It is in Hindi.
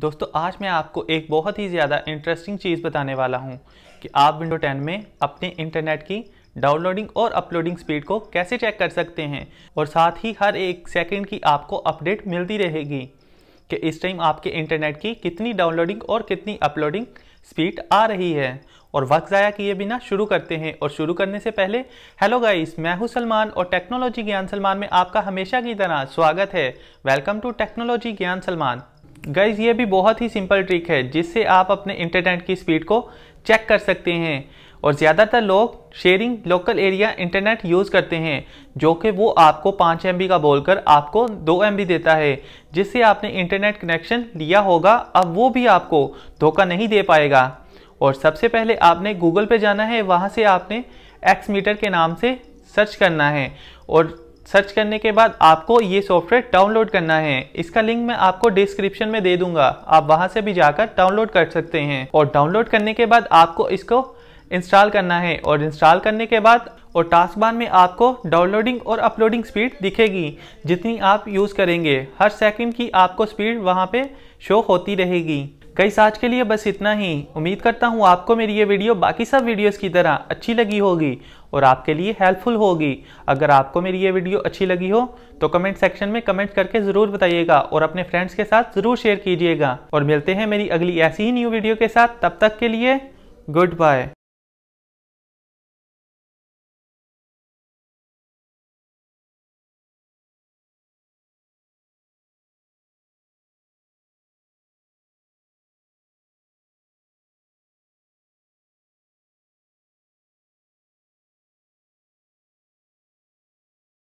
दोस्तों आज मैं आपको एक बहुत ही ज़्यादा इंटरेस्टिंग चीज़ बताने वाला हूँ कि आप विंडो 10 में अपने इंटरनेट की डाउनलोडिंग और अपलोडिंग स्पीड को कैसे चेक कर सकते हैं और साथ ही हर एक सेकंड की आपको अपडेट मिलती रहेगी कि इस टाइम आपके इंटरनेट की कितनी डाउनलोडिंग और कितनी अपलोडिंग स्पीड आ रही है और वक्त ज़ाया किए बिना शुरू करते हैं और शुरू करने से पहले हेलो गाइस मैं हूं सलमान और टेक्नोलॉजी ज्ञान सलमान में आपका हमेशा की तरह स्वागत है वेलकम टू टेक्नोलॉजी ज्ञान सलमान गाइज ये भी बहुत ही सिंपल ट्रिक है जिससे आप अपने इंटरनेट की स्पीड को चेक कर सकते हैं और ज़्यादातर लोग sharing local area internet use करते हैं जो कि वो आपको पाँच एम का बोलकर आपको दो एम देता है जिससे आपने इंटरनेट कनेक्शन लिया होगा अब वो भी आपको धोखा नहीं दे पाएगा और सबसे पहले आपने गूगल पे जाना है वहाँ से आपने एक्स मीटर के नाम से सर्च करना है और सर्च करने के बाद आपको ये सॉफ्टवेयर डाउनलोड करना है इसका लिंक मैं आपको डिस्क्रिप्शन में दे दूंगा आप वहां से भी जाकर डाउनलोड कर सकते हैं और डाउनलोड करने के बाद आपको इसको इंस्टॉल करना है और इंस्टॉल करने के बाद और टास्क बार में आपको डाउनलोडिंग और अपलोडिंग स्पीड दिखेगी जितनी आप यूज़ करेंगे हर सेकंड की आपको स्पीड वहाँ पे शो होती रहेगी कई आज के लिए बस इतना ही उम्मीद करता हूँ आपको मेरी ये वीडियो बाकी सब वीडियोस की तरह अच्छी लगी होगी और आपके लिए हेल्पफुल होगी अगर आपको मेरी ये वीडियो अच्छी लगी हो तो कमेंट सेक्शन में कमेंट करके ज़रूर बताइएगा और अपने फ्रेंड्स के साथ ज़रूर शेयर कीजिएगा और मिलते हैं मेरी अगली ऐसी ही न्यू वीडियो के साथ तब तक के लिए गुड बाय